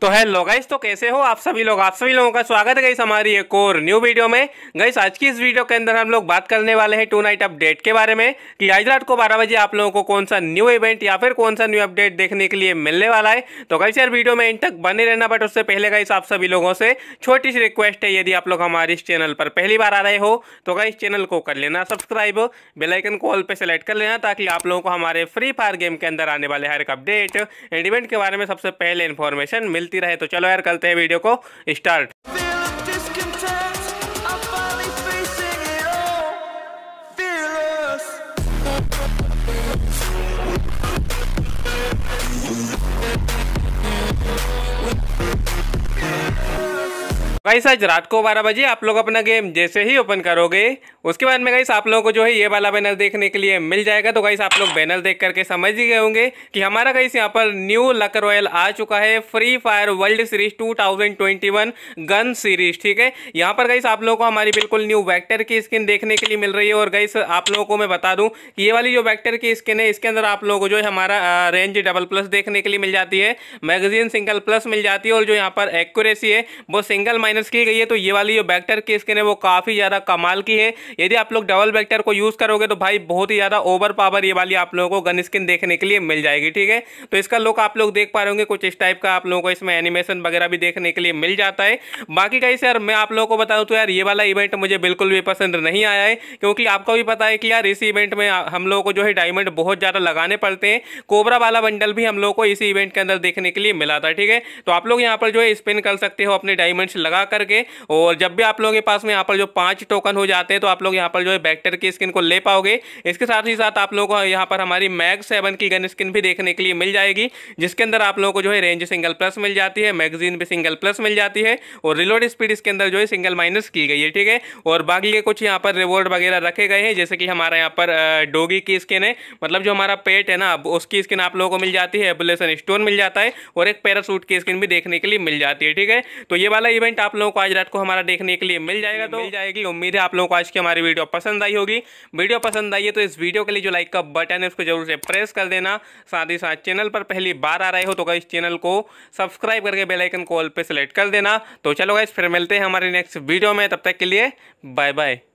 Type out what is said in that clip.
तो hello guys तो कैसे हो आप सभी लोग आप सभी लोगों का स्वागत है गाइस हमारी एक और न्यू वीडियो में गाइस आज की इस वीडियो के अंदर हम लोग बात करने वाले हैं टू नाइट अपडेट के बारे में कि आज रात को 12 बजे आप लोगों को कौन सा न्यू इवेंट या फिर कौन सा न्यू अपडेट देखने के लिए मिलने वाला है तो गाइस यार वीडियो में इन तक बने रहना बट उससे पहले गाइस आप सभी लोगों से छोटी सी रिक्वेस्ट है यदि आप लोग हमारे इस चैनल पर पहली बार आ रहे हो तो गाइस चैनल को कर लेना सब्सक्राइब बेलाइकन को ऑल पर सेलेक्ट कर लेना ताकि आप लोगों को हमारे फ्री फायर गेम के अंदर आने वाले हर एक अपडेट एंड इवेंट के बारे में सबसे पहले इन्फॉर्मेशन मिल मिलती रहे तो चलो यार करते हैं वीडियो को स्टार्ट गाइस आज रात को बारह बजे आप लोग अपना गेम जैसे ही ओपन करोगे उसके बाद में गाइस आप लोगों को जो है ये वाला बैनर देखने के लिए मिल जाएगा तो गाइस आप लोग बैनर देख करके समझ ही गए होंगे कि हमारा गाइस यहाँ पर न्यू लक रॉयल आ चुका है free fire world series 2021 gun series ठीक है यहाँ पर गाइस आप लोगों को हमारी बिल्कुल न्यू वैक्टर की स्किन देखने के लिए मिल रही है और गाइस आप लोगों को मैं बता दूँ कि ये वाली जो वैक्टर की स्किन है इसके अंदर आप लोगों को जो है हमारा रेंज डबल प्लस देखने के लिए मिल जाती है मैगजीन सिंगल प्लस मिल जाती है और जो यहाँ पर एक्यूरेसी है वो सिंगल माइनस माइनस की गई है तो ये वाली जो बैक्टर की स्किन है वो काफ़ी ज़्यादा कमाल की है यदि आप लोग डबल बैक्टर को यूज़ करोगे तो भाई बहुत ही ज़्यादा ओवर पावर ये वाली आप लोगों को गन स्किन देखने के लिए मिल जाएगी ठीक है तो इसका लुक आप लोग देख पा रहे होंगे कुछ इस टाइप का आप लोगों को इसमें एनिमेशन वगैरह भी देखने के लिए मिल जाता है बाकी कहीं यार मैं आप लोगों को बताऊँ तो यार ये वाला इवेंट मुझे बिल्कुल भी पसंद नहीं आया है क्योंकि आपको भी पता है कि यार इस इवेंट में हम लोगों को जो है डायमंड बहुत ज़्यादा लगाने पड़ते हैं कोबरा वाला बंडल भी हम लोग को इसी इवेंट के अंदर देखने के लिए मिला था ठीक है तो आप लोग यहाँ पर जो है स्पिन कर सकते हो अपने डायमंड्स लगा करके और जब भी आप लोगों के पास में यहाँ पर जो पांच टोकन हो जाते हैं तो आप लोग यहाँ पर जो है बैक्टर की स्किन को ले पाओगे इसके साथ ही साथ आप लोगों को यहाँ पर हमारी मैग सेवन की गन स्किन भी देखने के लिए मिल जाएगी जिसके अंदर आप लोगों को जो है रेंज सिंगल प्लस मिल जाती है मैगजीन भी सिंगल प्लस मिल जाती है और रिलोड स्पीड इसके अंदर जो है सिंगल माइनस की गई है ठीक है और बाकी के कुछ यहाँ पर रिवॉर्ड वगैरह रखे गए हैं जैसे कि हमारे यहाँ पर डोगी की स्किन है मतलब जो हमारा पेट है ना उसकी स्किन आप लोगों को मिल जाती है एबुलेसन स्टोन मिल जाता है और एक पैरासूट की स्किन भी देखने के लिए मिल जाती है ठीक है तो ये वाला इवेंट आप लोगों को आज रात को हमारा देखने के लिए मिल जाएगा तो मिल जाएगी उम्मीद है आप लोगों को आज की हमारी वीडियो पसंद आई होगी वीडियो पसंद आई है तो इस वीडियो के लिए जो लाइक का बटन है उसको जरूर से प्रेस कर देना साथ ही साथ चैनल पर पहली बार आ रहे हो तो इस चैनल को सब्सक्राइब करके बेलाइकन कॉल पर सेलेक्ट कर देना तो चलो गाइस फिर मिलते हैं हमारे नेक्स्ट वीडियो में तब तक के लिए बाय बाय